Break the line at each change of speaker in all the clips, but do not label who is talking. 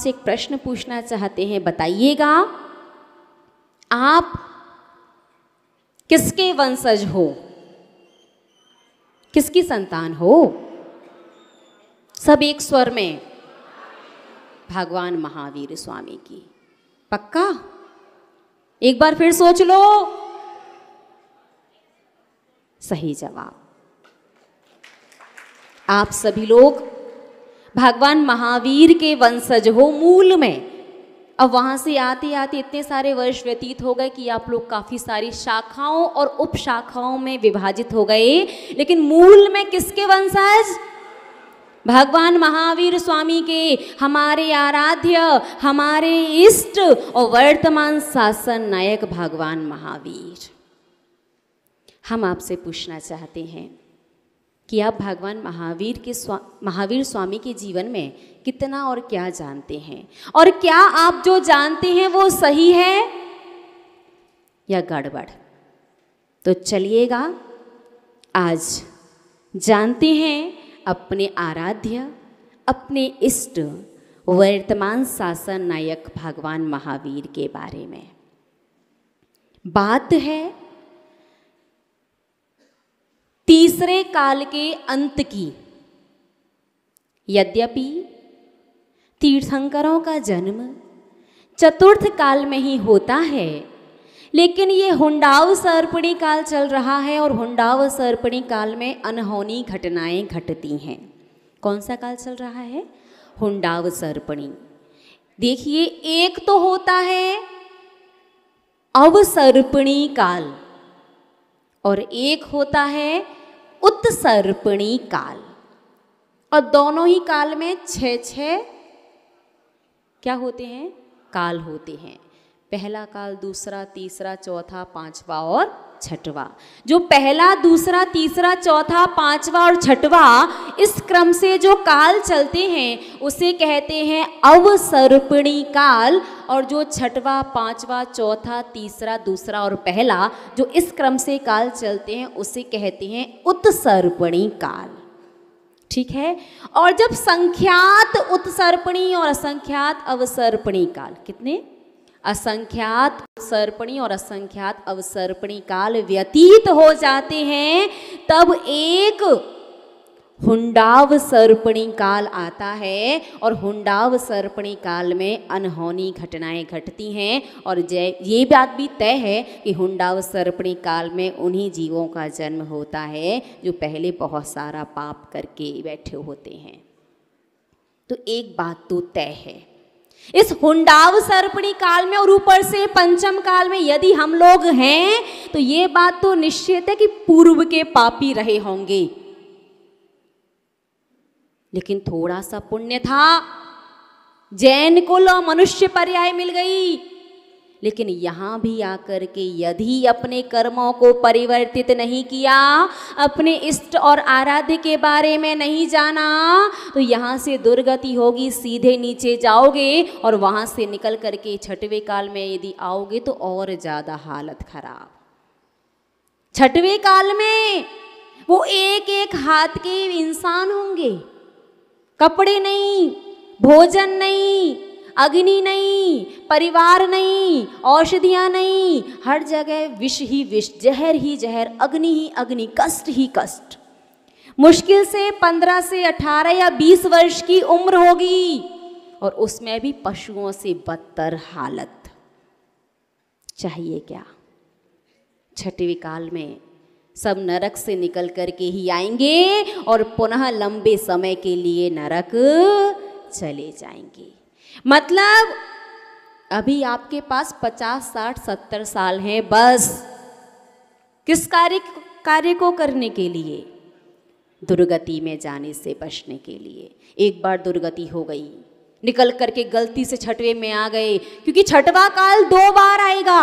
से एक प्रश्न पूछना चाहते हैं बताइएगा आप किसके वंशज हो किसकी संतान हो सब एक स्वर में भगवान महावीर स्वामी की पक्का एक बार फिर सोच लो सही जवाब आप सभी लोग भगवान महावीर के वंशज हो मूल में अब वहां से आते आते इतने सारे वर्ष व्यतीत हो गए कि आप लोग काफ़ी सारी शाखाओं और उप शाखाओं में विभाजित हो गए लेकिन मूल में किसके वंशज भगवान महावीर स्वामी के हमारे आराध्य हमारे इष्ट और वर्तमान शासन नायक भगवान महावीर हम आपसे पूछना चाहते हैं कि आप भगवान महावीर के स्वा महावीर स्वामी के जीवन में कितना और क्या जानते हैं और क्या आप जो जानते हैं वो सही है या गड़बड़ तो चलिएगा आज जानते हैं अपने आराध्य अपने इष्ट वर्तमान शासन नायक भगवान महावीर के बारे में बात है तीसरे काल के अंत की यद्यपि तीर्थंकरों का जन्म चतुर्थ काल में ही होता है लेकिन ये हुंडाव सर्पणी काल चल रहा है और हुंडाव सर्पणी काल में अनहोनी घटनाएं घटती हैं कौन सा काल चल रहा है हुंडाव सर्पणी देखिए एक तो होता है अवसर्पणी काल और एक होता है सर्पणी काल और दोनों ही काल में छ छे क्या होते हैं काल होते हैं पहला काल दूसरा तीसरा चौथा पांचवा और छठवा जो पहला दूसरा तीसरा चौथा पांचवा और छठवा इस क्रम से जो काल चलते हैं उसे कहते हैं अवसर्पणी काल और जो छठवा पांचवा चौथा तीसरा दूसरा और पहला जो इस क्रम से काल चलते हैं उसे कहते हैं उत्सर्पणी काल ठीक है और जब संख्यात उत्सर्पणी और असंख्यात अवसर्पणी काल कितने असंख्यात सर्पणी और असंख्यात अवसर्पणी काल व्यतीत हो जाते हैं तब एक हुंडाव सर्पणी काल आता है और हुंडाव सर्पणी काल में अनहोनी घटनाएं घटती हैं और जय ये बात भी तय है कि हुंडाव सर्पणी काल में उन्हीं जीवों का जन्म होता है जो पहले बहुत सारा पाप करके बैठे होते हैं तो एक बात तो तय है इस हुंडाव सर्पणी काल में और ऊपर से पंचम काल में यदि हम लोग हैं तो ये बात तो निश्चित है कि पूर्व के पापी रहे होंगे लेकिन थोड़ा सा पुण्य था जैन कुल और मनुष्य पर्याय मिल गई लेकिन यहाँ भी आकर के यदि अपने कर्मों को परिवर्तित नहीं किया अपने इष्ट और आराध्य के बारे में नहीं जाना तो यहाँ से दुर्गति होगी सीधे नीचे जाओगे और वहाँ से निकल करके छठवें काल में यदि आओगे तो और ज़्यादा हालत खराब छठवें काल में वो एक एक हाथ के इंसान होंगे कपड़े नहीं भोजन नहीं अग्नि नहीं परिवार नहीं औषधियाँ नहीं हर जगह विष ही विष जहर ही जहर अग्नि ही अग्नि कष्ट ही कष्ट मुश्किल से पंद्रह से अठारह या बीस वर्ष की उम्र होगी और उसमें भी पशुओं से बदतर हालत चाहिए क्या छठी काल में सब नरक से निकल करके ही आएंगे और पुनः लंबे समय के लिए नरक चले जाएंगे मतलब अभी आपके पास पचास साठ सत्तर साल हैं बस किस कार्य कार्य को करने के लिए दुर्गति में जाने से बचने के लिए एक बार दुर्गति हो गई निकल करके गलती से छठवे में आ गए क्योंकि छठवा काल दो बार आएगा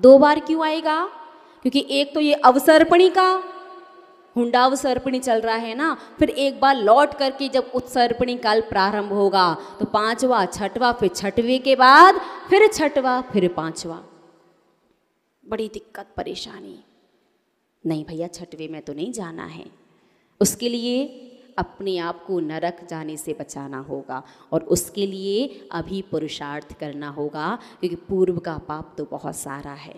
दो बार क्यों आएगा क्योंकि एक तो ये अवसर्पणी का हुंडावसर्पणी चल रहा है ना फिर एक बार लौट करके जब उत्सर्पणी काल प्रारंभ होगा तो पांचवा छठवा फिर छठवे के बाद फिर छठवा फिर पांचवा बड़ी दिक्कत परेशानी नहीं भैया छठवे में तो नहीं जाना है उसके लिए अपने आप को नरक जाने से बचाना होगा और उसके लिए अभी पुरुषार्थ करना होगा क्योंकि पूर्व का पाप तो बहुत सारा है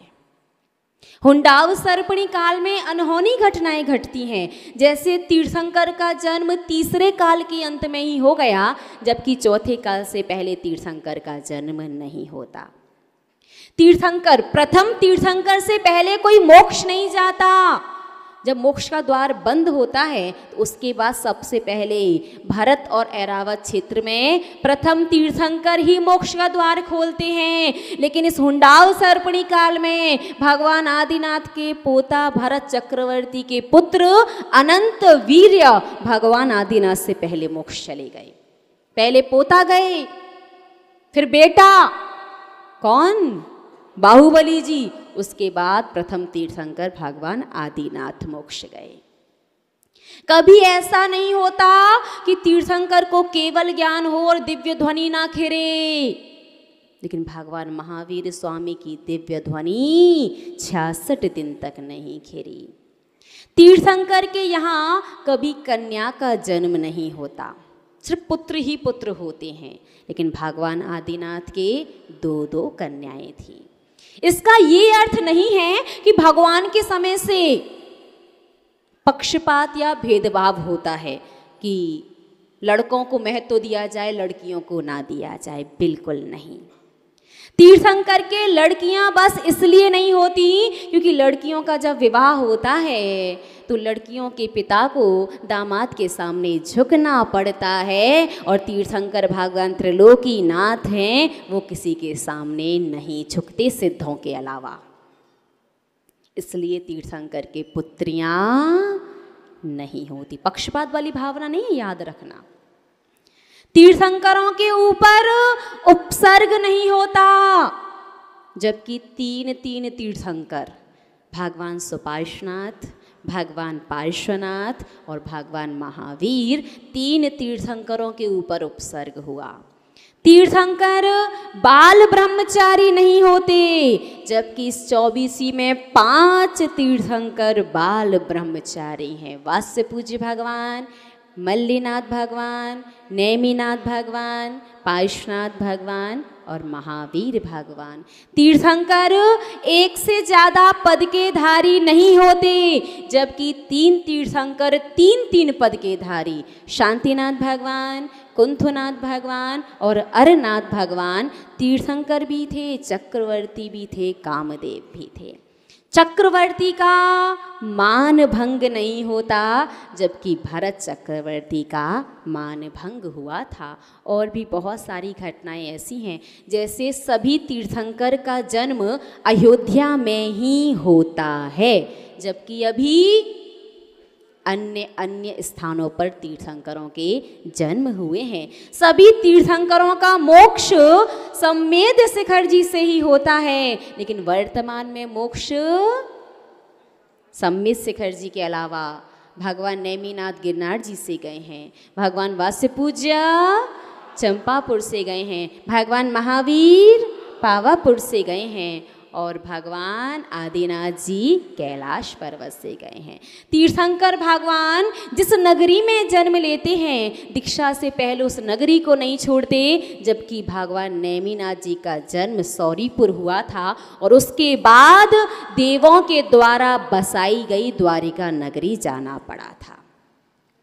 हुंडाव सर्पणी काल में अनहोनी घटनाएं घटती हैं जैसे तीर्थंकर का जन्म तीसरे काल के अंत में ही हो गया जबकि चौथे काल से पहले तीर्थंकर का जन्म नहीं होता तीर्थंकर प्रथम तीर्थंकर से पहले कोई मोक्ष नहीं जाता जब मोक्ष का द्वार बंद होता है तो उसके बाद सबसे पहले भरत और ऐरावत क्षेत्र में प्रथम तीर्थंकर ही मोक्ष का द्वार खोलते हैं लेकिन इस हुंडाव सर्पणी काल में भगवान आदिनाथ के पोता भरत चक्रवर्ती के पुत्र अनंत वीर्य भगवान आदिनाथ से पहले मोक्ष चले गए पहले पोता गए फिर बेटा कौन बाहुबली जी उसके बाद प्रथम तीर्थंकर भगवान आदिनाथ मोक्ष गए कभी ऐसा नहीं होता कि तीर्थंकर को केवल ज्ञान हो और दिव्य ध्वनि ना खेरे लेकिन भगवान महावीर स्वामी की दिव्य ध्वनि छियासठ दिन तक नहीं खेरी तीर्थंकर के यहाँ कभी कन्या का जन्म नहीं होता सिर्फ पुत्र ही पुत्र होते हैं लेकिन भगवान आदिनाथ के दो दो कन्याएं थीं इसका ये अर्थ नहीं है कि भगवान के समय से पक्षपात या भेदभाव होता है कि लड़कों को महत्व दिया जाए लड़कियों को ना दिया जाए बिल्कुल नहीं तीर्थंकर के लड़कियां बस इसलिए नहीं होती क्योंकि लड़कियों का जब विवाह होता है तो लड़कियों के पिता को दामाद के सामने झुकना पड़ता है और तीर्थंकर भगवान त्रिलोकी नाथ हैं वो किसी के सामने नहीं झुकते सिद्धों के अलावा इसलिए तीर्थंकर के पुत्रियां नहीं होती पक्षपात वाली भावना नहीं याद रखना तीर्थंकरों के ऊपर उपसर्ग नहीं होता जबकि तीन तीन तीर्थंकर भगवान सुपाशनाथ भगवान पार्श्वनाथ और भगवान महावीर तीन तीर्थंकरों के ऊपर उपसर्ग हुआ तीर्थंकर बाल ब्रह्मचारी नहीं होते जबकि इस चौबीसी में पांच तीर्थंकर बाल ब्रह्मचारी हैं वास्य पूज्य भगवान मल्लीनाथ भगवान नेमीनाथ भगवान पायुषनाथ भगवान और महावीर भगवान तीर्थंकर एक से ज्यादा पद के धारी नहीं होते जबकि तीन तीर्थंकर तीन तीन पद के धारी शांतिनाथ भगवान कुंथुनाथ भगवान और अरनाथ भगवान तीर्थंकर भी थे चक्रवर्ती भी थे कामदेव भी थे चक्रवर्ती का मान भंग नहीं होता जबकि भरत चक्रवर्ती का मान भंग हुआ था और भी बहुत सारी घटनाएं ऐसी हैं जैसे सभी तीर्थंकर का जन्म अयोध्या में ही होता है जबकि अभी अन्य अन्य स्थानों पर तीर्थंकरों के जन्म हुए हैं सभी तीर्थंकरों का मोक्ष सम्मेद शिखर जी से ही होता है लेकिन वर्तमान में मोक्ष सम्मित शिखर जी के अलावा भगवान नैमीनाथ गिरनार जी से गए हैं भगवान वास्य पूजा चंपापुर से गए हैं भगवान महावीर पावापुर से गए हैं और भगवान आदिनाथ जी कैलाश पर्वत से गए हैं तीर्थंकर भगवान जिस नगरी में जन्म लेते हैं दीक्षा से पहले उस नगरी को नहीं छोड़ते जबकि भगवान नैमीनाथ जी का जन्म सौरीपुर हुआ था और उसके बाद देवों के द्वारा बसाई गई द्वारिका नगरी जाना पड़ा था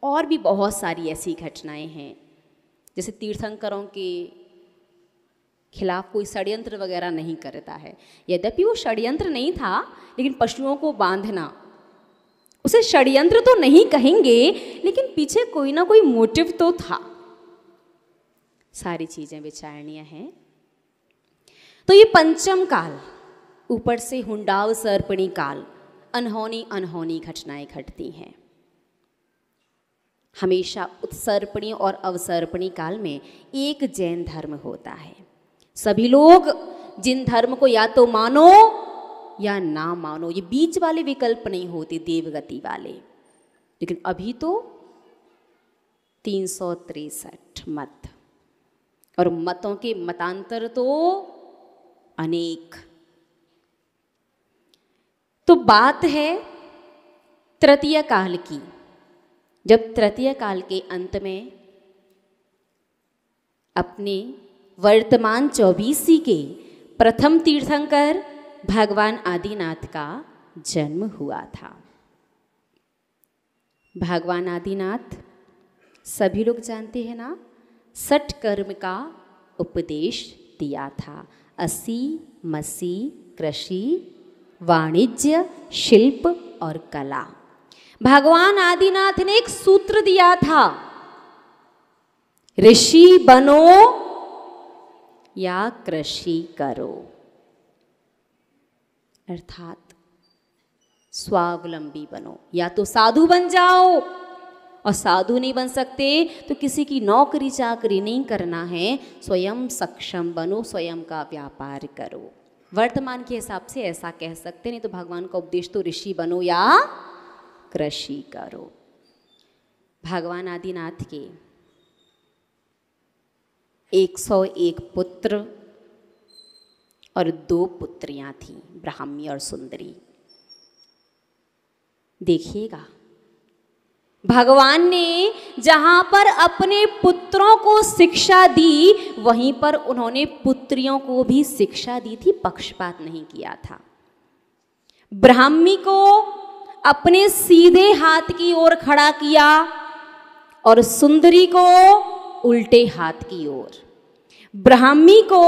और भी बहुत सारी ऐसी घटनाएं हैं जैसे तीर्थंकरों के खिलाफ कोई षड्यंत्र वगैरह नहीं करता है यद्यपि वो षड्यंत्र नहीं था लेकिन पशुओं को बांधना उसे षड्यंत्र तो नहीं कहेंगे लेकिन पीछे कोई ना कोई मोटिव तो था सारी चीजें विचारणीय हैं तो ये पंचम काल ऊपर से हुंडाव सर्पणी काल अनहोनी अनहोनी घटनाएं घटती हैं हमेशा उत्सर्पणी और अवसर्पणी काल में एक जैन धर्म होता है सभी लोग जिन धर्म को या तो मानो या ना मानो ये बीच वाले विकल्प नहीं होते देवगति वाले लेकिन अभी तो तीन सौ तिरसठ मत और मतों के मतांतर तो अनेक तो बात है तृतीय काल की जब तृतीय काल के अंत में अपने वर्तमान चौबीसी के प्रथम तीर्थंकर भगवान आदिनाथ का जन्म हुआ था भगवान आदिनाथ सभी लोग जानते हैं ना सठ कर्म का उपदेश दिया था असी मसी कृषि वाणिज्य शिल्प और कला भगवान आदिनाथ ने एक सूत्र दिया था ऋषि बनो या कृषि करो अर्थात स्वावलंबी बनो या तो साधु बन जाओ और साधु नहीं बन सकते तो किसी की नौकरी चाकरी नहीं करना है स्वयं सक्षम बनो स्वयं का व्यापार करो वर्तमान के हिसाब से ऐसा कह सकते नहीं तो भगवान का उपदेश तो ऋषि बनो या कृषि करो भगवान आदिनाथ के एक सौ एक पुत्र और दो पुत्रियां थीं ब्राह्मी और सुंदरी देखिएगा भगवान ने जहां पर अपने पुत्रों को शिक्षा दी वहीं पर उन्होंने पुत्रियों को भी शिक्षा दी थी पक्षपात नहीं किया था ब्राह्मी को अपने सीधे हाथ की ओर खड़ा किया और सुंदरी को उल्टे हाथ की ओर ब्राह्मी को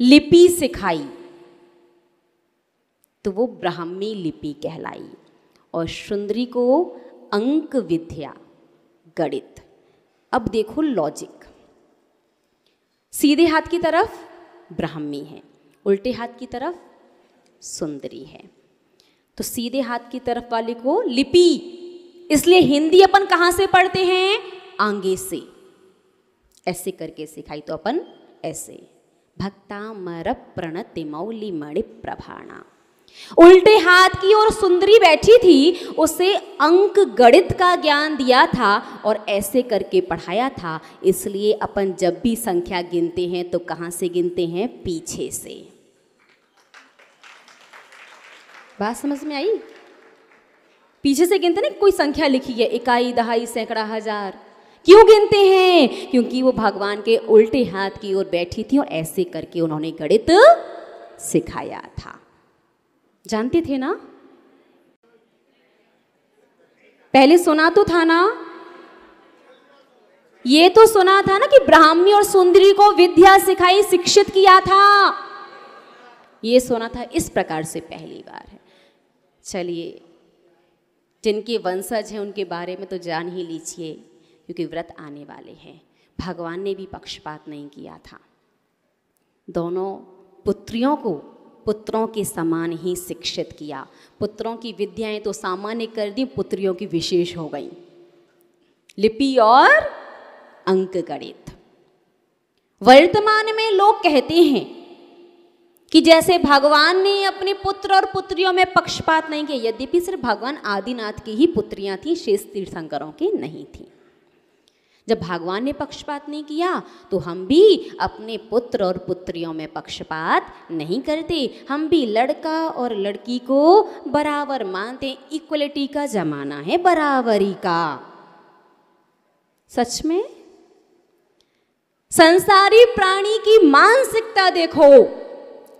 लिपि सिखाई तो वो ब्राह्मी लिपि कहलाई और सुंदरी को अंक विद्या गणित अब देखो लॉजिक सीधे हाथ की तरफ ब्राह्मी है उल्टे हाथ की तरफ सुंदरी है तो सीधे हाथ की तरफ वाले को लिपि इसलिए हिंदी अपन कहाँ से पढ़ते हैं आगे से ऐसे करके सिखाई तो अपन ऐसे मर प्रणत मौली मणि प्रभाणा उल्टे हाथ की ओर सुंदरी बैठी थी उसे अंक गणित का ज्ञान दिया था और ऐसे करके पढ़ाया था इसलिए अपन जब भी संख्या गिनते हैं तो कहां से गिनते हैं पीछे से बात समझ में आई पीछे से गिनते ना कोई संख्या लिखी है इकाई दहाई सैकड़ा हजार क्यों गिनते हैं क्योंकि वो भगवान के उल्टे हाथ की ओर बैठी थी और ऐसे करके उन्होंने गणित सिखाया था जानते थे ना पहले सुना तो था ना ये तो सुना था ना कि ब्राह्मी और सुंदरी को विद्या सिखाई शिक्षित किया था ये सुना था इस प्रकार से पहली बार है चलिए जिनके वंशज हैं उनके बारे में तो जान ही लीजिए क्योंकि व्रत आने वाले हैं भगवान ने भी पक्षपात नहीं किया था दोनों पुत्रियों को पुत्रों के समान ही शिक्षित किया पुत्रों की विद्याएं तो सामान्य कर दी पुत्रियों की विशेष हो गई लिपि और अंक गणित वर्तमान में लोग कहते हैं कि जैसे भगवान ने अपने पुत्र और पुत्रियों में पक्षपात नहीं किया यद्यपि सिर्फ भगवान आदिनाथ की ही पुत्रियां थी शेष तीर्थंकरों की नहीं थी जब भगवान ने पक्षपात नहीं किया तो हम भी अपने पुत्र और पुत्रियों में पक्षपात नहीं करते हम भी लड़का और लड़की को बराबर मानते इक्वलिटी का जमाना है बराबरी का सच में संसारी प्राणी की मानसिकता देखो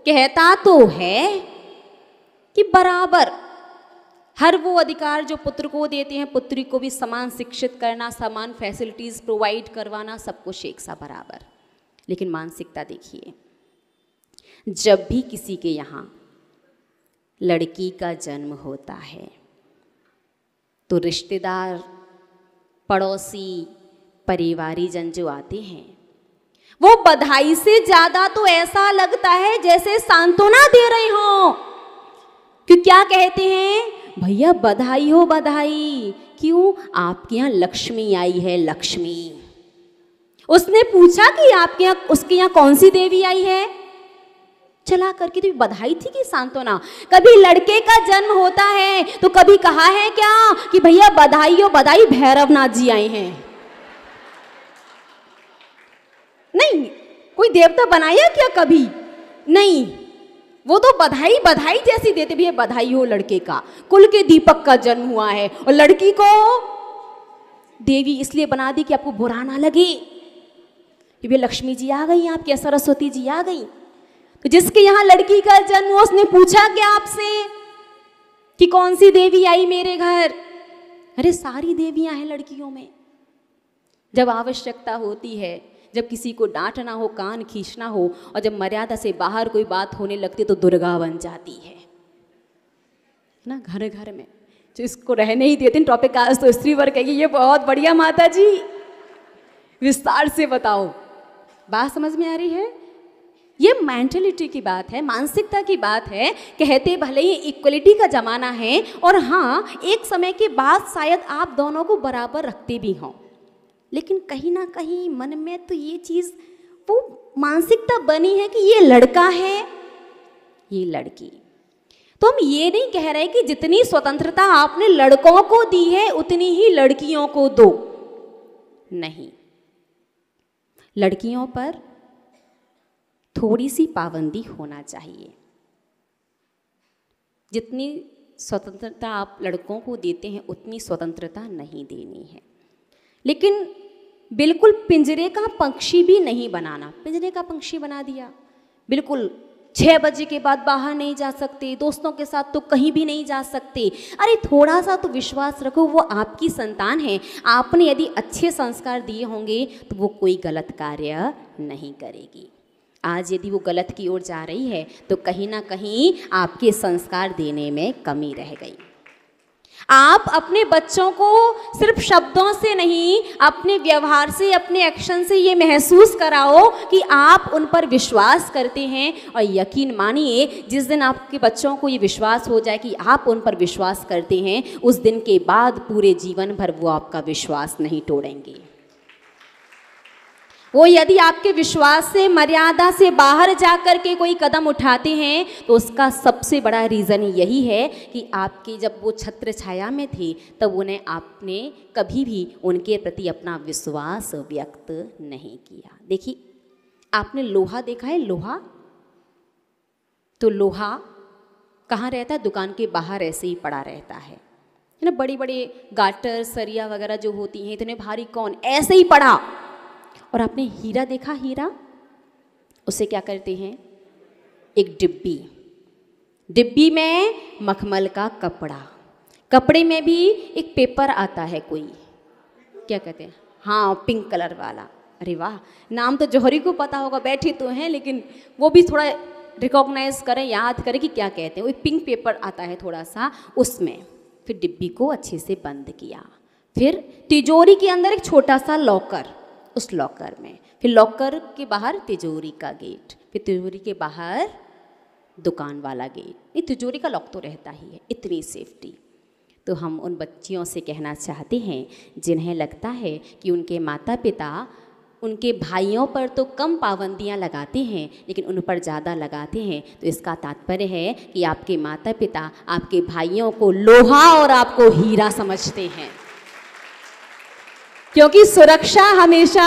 कहता तो है कि बराबर हर वो अधिकार जो पुत्र को देते हैं पुत्री को भी समान शिक्षित करना समान फैसिलिटीज़ प्रोवाइड करवाना सब कुछ एक सा बराबर लेकिन मानसिकता देखिए जब भी किसी के यहाँ लड़की का जन्म होता है तो रिश्तेदार पड़ोसी परिवारी जन जो आते हैं वो बधाई से ज़्यादा तो ऐसा लगता है जैसे सांत्वना दे रहे हों क्यों क्या कहते हैं भैया बधाई हो बधाई क्यों आपके यहाँ लक्ष्मी आई है लक्ष्मी उसने पूछा कि आपके यहाँ उसके यहाँ कौन सी देवी आई है चला करके तो बधाई थी कि सांत्वना कभी लड़के का जन्म होता है तो कभी कहा है क्या कि भैया बधाई हो बधाई भैरवनाथ जी आए हैं नहीं कोई देवता बनाया क्या कभी नहीं वो तो बधाई बधाई जैसी देते भी है बधाई हो लड़के का कुल के दीपक का जन्म हुआ है और लड़की को देवी इसलिए बना दी कि आपको बुरा ना लगे कि भैया लक्ष्मी जी आ गई आपके सरस्वती जी आ गई तो जिसके यहां लड़की का जन्म हुआ उसने पूछा क्या आपसे कि कौन सी देवी आई मेरे घर अरे सारी देवियां हैं लड़कियों में जब आवश्यकता होती है जब किसी को डांटना हो कान खींचना हो और जब मर्यादा से बाहर कोई बात होने लगती तो दुर्गा बन जाती है ना घर घर में जो इसको रहने ही देते टॉपिक का तो स्त्री वर्ग कहेगी ये बहुत बढ़िया माता जी विस्तार से बताओ बात समझ में आ रही है ये मेंटेलिटी की बात है मानसिकता की बात है कहते भले ही इक्वलिटी का ज़माना है और हाँ एक समय के बाद शायद आप दोनों को बराबर रखते भी हों लेकिन कहीं ना कहीं मन में तो ये चीज़ वो मानसिकता बनी है कि ये लड़का है ये लड़की तो हम ये नहीं कह रहे कि जितनी स्वतंत्रता आपने लड़कों को दी है उतनी ही लड़कियों को दो नहीं लड़कियों पर थोड़ी सी पाबंदी होना चाहिए जितनी स्वतंत्रता आप लड़कों को देते हैं उतनी स्वतंत्रता नहीं देनी है लेकिन बिल्कुल पिंजरे का पंक्षी भी नहीं बनाना पिंजरे का पंक्षी बना दिया बिल्कुल छः बजे के बाद बाहर नहीं जा सकते दोस्तों के साथ तो कहीं भी नहीं जा सकते अरे थोड़ा सा तो विश्वास रखो वो आपकी संतान है आपने यदि अच्छे संस्कार दिए होंगे तो वो कोई गलत कार्य नहीं करेगी आज यदि वो गलत की ओर जा रही है तो कहीं ना कहीं आपके संस्कार देने में कमी रह गई आप अपने बच्चों को सिर्फ शब्दों से नहीं अपने व्यवहार से अपने एक्शन से ये महसूस कराओ कि आप उन पर विश्वास करते हैं और यकीन मानिए जिस दिन आपके बच्चों को ये विश्वास हो जाए कि आप उन पर विश्वास करते हैं उस दिन के बाद पूरे जीवन भर वो आपका विश्वास नहीं तोड़ेंगे वो यदि आपके विश्वास से मर्यादा से बाहर जा कर के कोई कदम उठाते हैं तो उसका सबसे बड़ा रीज़न यही है कि आपकी जब वो छत्र छाया में थे तब उन्हें आपने कभी भी उनके प्रति अपना विश्वास व्यक्त नहीं किया देखिए आपने लोहा देखा है लोहा तो लोहा कहाँ रहता है दुकान के बाहर ऐसे ही पड़ा रहता है ना बड़े बड़े गाटर सरिया वगैरह जो होती हैं इतने भारी कौन ऐसे ही पड़ा और आपने हीरा देखा हीरा उसे क्या करते हैं एक डिब्बी डिब्बी में मखमल का कपड़ा कपड़े में भी एक पेपर आता है कोई क्या कहते हैं हाँ पिंक कलर वाला अरे वाह नाम तो जौहरी को पता होगा बैठे तो हैं लेकिन वो भी थोड़ा रिकॉग्नाइज करें याद करें कि क्या कहते हैं वो एक पिंक पेपर आता है थोड़ा सा उसमें फिर डिब्बी को अच्छे से बंद किया फिर तिजोरी के अंदर एक छोटा सा लॉकर उस लॉकर में फिर लॉकर के बाहर तिजोरी का गेट फिर तिजोरी के बाहर दुकान वाला गेट ये तिजोरी का लॉक तो रहता ही है इतनी सेफ्टी तो हम उन बच्चियों से कहना चाहते हैं जिन्हें लगता है कि उनके माता पिता उनके भाइयों पर तो कम पाबंदियाँ लगाते हैं लेकिन उन पर ज़्यादा लगाते हैं तो इसका तात्पर्य है कि आपके माता पिता आपके भाइयों को लोहा और आपको हीरा समझते हैं क्योंकि सुरक्षा हमेशा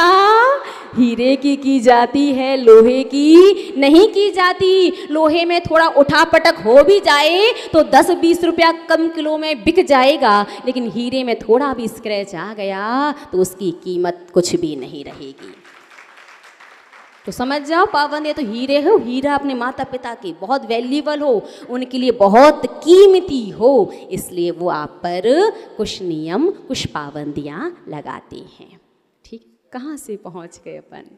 हीरे की की जाती है लोहे की नहीं की जाती लोहे में थोड़ा उठा पटक हो भी जाए तो 10-20 रुपया कम किलो में बिक जाएगा लेकिन हीरे में थोड़ा भी स्क्रैच आ गया तो उसकी कीमत कुछ भी नहीं रहेगी तो समझ जाओ पावन ये तो हीरे हो हीरा अपने माता पिता की बहुत वैल्यूबल हो उनके लिए बहुत कीमती हो इसलिए वो आप पर कुछ नियम कुछ पाबंदियाँ लगाते हैं ठीक कहाँ से पहुँच गए अपन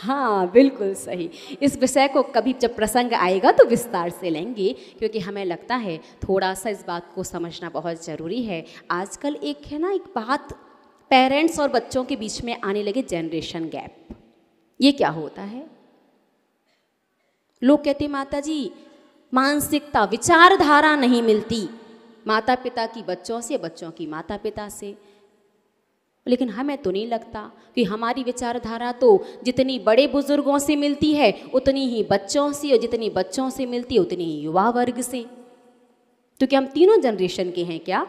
हाँ बिल्कुल सही इस विषय को कभी जब प्रसंग आएगा तो विस्तार से लेंगे क्योंकि हमें लगता है थोड़ा सा इस बात को समझना बहुत ज़रूरी है आजकल एक है ना एक बात पेरेंट्स और बच्चों के बीच में आने लगे जनरेशन गैप ये क्या होता है लोग कहते माता जी मानसिकता विचारधारा नहीं मिलती माता पिता की बच्चों से बच्चों की माता पिता से लेकिन हमें तो नहीं लगता कि हमारी विचारधारा तो जितनी बड़े बुजुर्गों से मिलती है उतनी ही बच्चों से और जितनी बच्चों से मिलती है उतनी ही युवा वर्ग से तो क्या हम तीनों जनरेशन के हैं क्या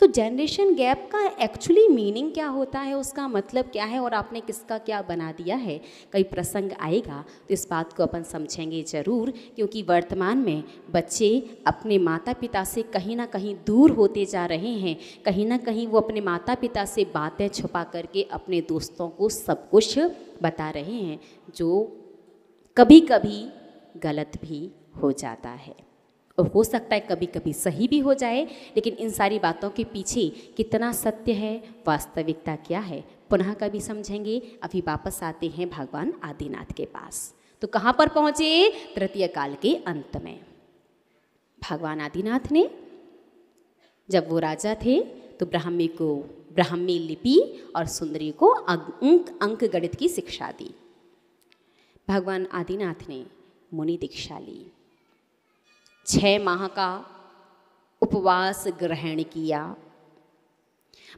तो जनरेशन गैप का एक्चुअली मीनिंग क्या होता है उसका मतलब क्या है और आपने किसका क्या बना दिया है कई प्रसंग आएगा तो इस बात को अपन समझेंगे ज़रूर क्योंकि वर्तमान में बच्चे अपने माता पिता से कहीं ना कहीं दूर होते जा रहे हैं कहीं ना कहीं वो अपने माता पिता से बातें छुपा करके अपने दोस्तों को सब कुछ बता रहे हैं जो कभी कभी गलत भी हो जाता है और हो सकता है कभी कभी सही भी हो जाए लेकिन इन सारी बातों के पीछे कितना सत्य है वास्तविकता क्या है पुनः कभी समझेंगे अभी वापस आते हैं भगवान आदिनाथ के पास तो कहाँ पर पहुँचे तृतीय काल के अंत में भगवान आदिनाथ ने जब वो राजा थे तो ब्राह्मी को ब्राह्मी लिपि और सुंदरी को अंक अंक गणित की शिक्षा दी भगवान आदिनाथ ने मुनि दीक्षा ली छह माह का उपवास ग्रहण किया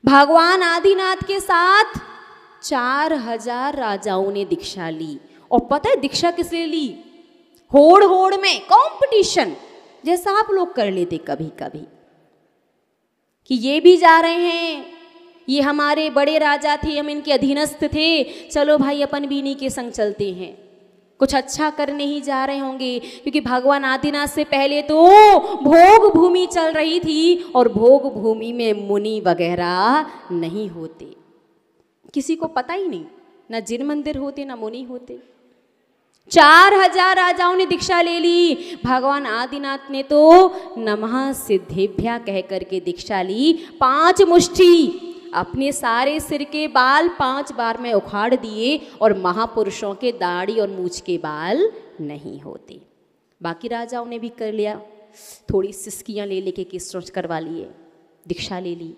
भगवान आदिनाथ के साथ चार हजार राजाओं ने दीक्षा ली और पता है दीक्षा किस लिए ली होड़ होड़ में कंपटीशन जैसा आप लोग कर लेते कभी कभी कि ये भी जा रहे हैं ये हमारे बड़े राजा थे हम इनके अधीनस्थ थे चलो भाई अपन भी इन्हीं के संग चलते हैं कुछ अच्छा करने ही जा रहे होंगे क्योंकि भगवान आदिनाथ से पहले तो भोग भूमि चल रही थी और भोग भूमि में मुनि वगैरह नहीं होते किसी को पता ही नहीं ना जिन मंदिर होते ना मुनि होते चार हजार राजाओं ने दीक्षा ले ली भगवान आदिनाथ ने तो नमः सिद्धेभ्या कह करके दीक्षा ली पांच मुष्ठी अपने सारे सिर के बाल पांच बार में उखाड़ दिए और महापुरुषों के दाढ़ी और मूछ के बाल नहीं होते बाकी राजाओं ने भी कर लिया थोड़ी सिस्कियाँ ले लेके किस्टोच करवा लिए दीक्षा ले ली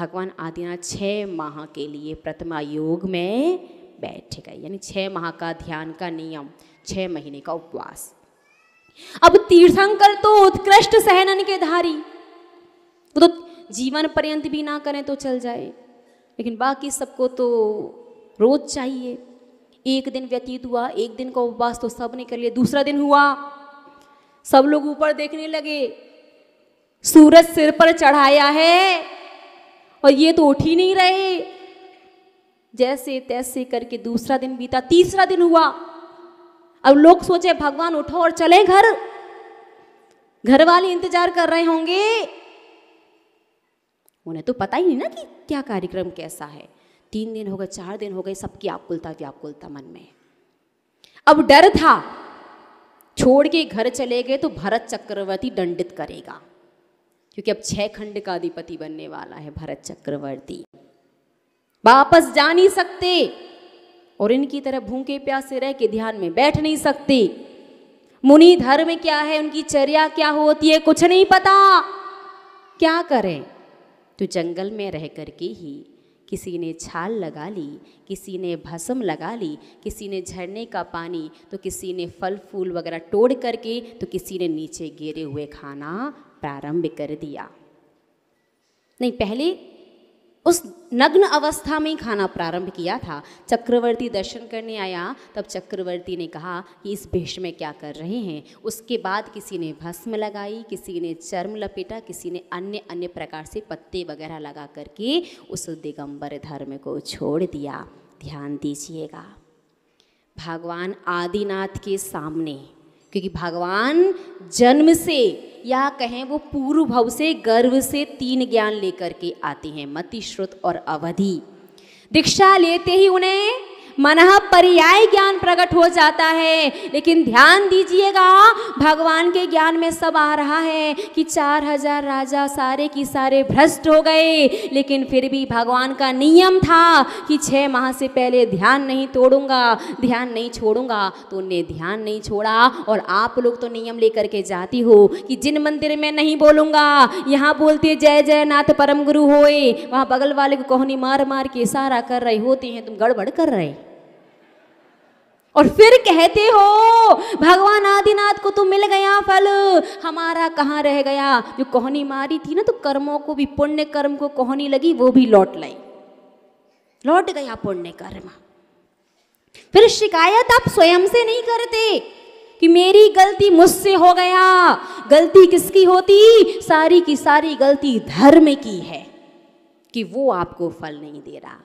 भगवान आदिनाथ छः माह के लिए प्रतिमा योग में बैठ गए यानी छः माह का ध्यान का नियम छः महीने का उपवास अब तीर्थंकर तो उत्कृष्ट सहनन के धारी वो तो जीवन पर्यंत भी ना करें तो चल जाए लेकिन बाकी सबको तो रोज़ चाहिए एक दिन व्यतीत हुआ एक दिन का उपवास तो सब ने कर लिया दूसरा दिन हुआ सब लोग ऊपर देखने लगे सूरज सिर पर चढ़ाया है और ये तो उठ ही नहीं रहे जैसे तैसे करके दूसरा दिन बीता तीसरा दिन हुआ अब लोग सोचे भगवान उठो और चले घर घर वाले इंतजार कर रहे होंगे उन्हें तो पता ही नहीं ना कि क्या कार्यक्रम कैसा है तीन दिन हो गए चार दिन हो गए सबकी आकुलता व्याकुलता मन में अब डर था छोड़ के घर चले गए तो भरत चक्रवर्ती दंडित करेगा क्योंकि अब छह खंड का अधिपति बनने वाला है भरत चक्रवर्ती वापस जा नहीं सकते और इनकी तरह भूखे प्यासे रह के ध्यान में बैठ नहीं सकते मुनि धर्म क्या है उनकी चर्या क्या होती है कुछ नहीं पता क्या करें तो जंगल में रह कर के ही किसी ने छाल लगा ली किसी ने भस्म लगा ली किसी ने झरने का पानी तो किसी ने फल फूल वगैरह तोड़ करके तो किसी ने नीचे गिरे हुए खाना प्रारंभ कर दिया नहीं पहले उस नग्न अवस्था में ही खाना प्रारंभ किया था चक्रवर्ती दर्शन करने आया तब चक्रवर्ती ने कहा कि इस भेष में क्या कर रहे हैं उसके बाद किसी ने भस्म लगाई किसी ने चर्म लपेटा किसी ने अन्य अन्य प्रकार से पत्ते वगैरह लगा करके उस दिगंबर धर्म को छोड़ दिया ध्यान दीजिएगा भगवान आदिनाथ के सामने क्योंकि भगवान जन्म से या कहें वो पूर्व भव से गर्व से तीन ज्ञान लेकर के आते हैं मति श्रुत और अवधि दीक्षा लेते ही उन्हें मन पर्याय ज्ञान प्रकट हो जाता है लेकिन ध्यान दीजिएगा भगवान के ज्ञान में सब आ रहा है कि चार हजार राजा सारे की सारे भ्रष्ट हो गए लेकिन फिर भी भगवान का नियम था कि छः माह से पहले ध्यान नहीं तोड़ूंगा ध्यान नहीं छोड़ूंगा तो उन्हें ध्यान नहीं छोड़ा और आप लोग तो नियम लेकर के जाती हो कि जिन मंदिर में नहीं बोलूंगा यहाँ बोलते जय जय नाथ परम गुरु हो वहाँ बगल वाले को कोहनी मार मार के इशारा कर रहे होते हैं तुम गड़बड़ कर रहे और फिर कहते हो भगवान आदिनाथ को तो मिल गया फल हमारा कहाँ रह गया जो कोहनी मारी थी ना तो कर्मों को भी पुण्य कर्म को कोहनी लगी वो भी लौट लाई लौट गया पुण्य कर्म फिर शिकायत आप स्वयं से नहीं करते कि मेरी गलती मुझसे हो गया गलती किसकी होती सारी की सारी गलती धर्म की है कि वो आपको फल नहीं दे रहा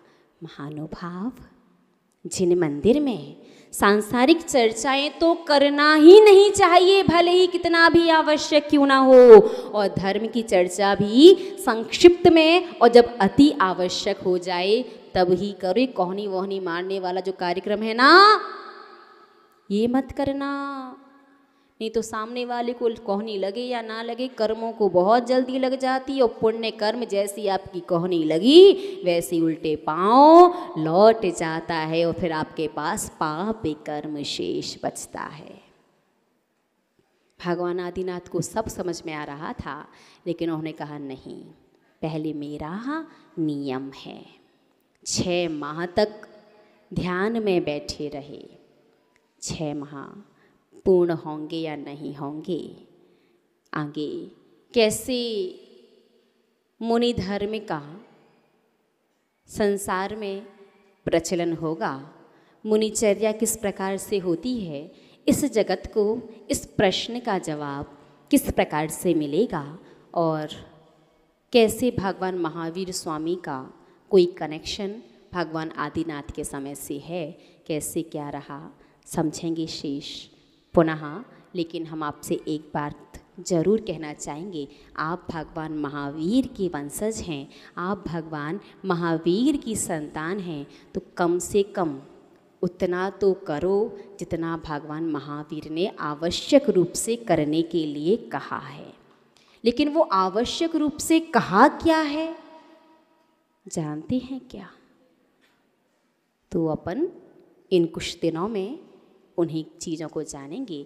महानुभाव जिन मंदिर में सांसारिक चर्चाएं तो करना ही नहीं चाहिए भले ही कितना भी आवश्यक क्यों ना हो और धर्म की चर्चा भी संक्षिप्त में और जब अति आवश्यक हो जाए तब ही करो कोहनी वोहनी मारने वाला जो कार्यक्रम है ना ये मत करना नहीं तो सामने वाले को कोहनी लगे या ना लगे कर्मों को बहुत जल्दी लग जाती है और पुण्य कर्म जैसी आपकी कोहनी लगी वैसे उल्टे पाँव लौट जाता है और फिर आपके पास पाप कर्म शेष बचता है भगवान आदिनाथ को सब समझ में आ रहा था लेकिन उन्होंने कहा नहीं पहले मेरा नियम है छ माह तक ध्यान में बैठे रहे छ माह पूर्ण होंगे या नहीं होंगे आगे कैसे मुनि धर्म का संसार में प्रचलन होगा मुनिचर्या किस प्रकार से होती है इस जगत को इस प्रश्न का जवाब किस प्रकार से मिलेगा और कैसे भगवान महावीर स्वामी का कोई कनेक्शन भगवान आदिनाथ के समय से है कैसे क्या रहा समझेंगे शेष पुनः लेकिन हम आपसे एक बात जरूर कहना चाहेंगे आप भगवान महावीर के वंशज हैं आप भगवान महावीर की संतान हैं तो कम से कम उतना तो करो जितना भगवान महावीर ने आवश्यक रूप से करने के लिए कहा है लेकिन वो आवश्यक रूप से कहा क्या है जानते हैं क्या तो अपन इन कुछ दिनों में उन्हीं चीज़ों को जानेंगे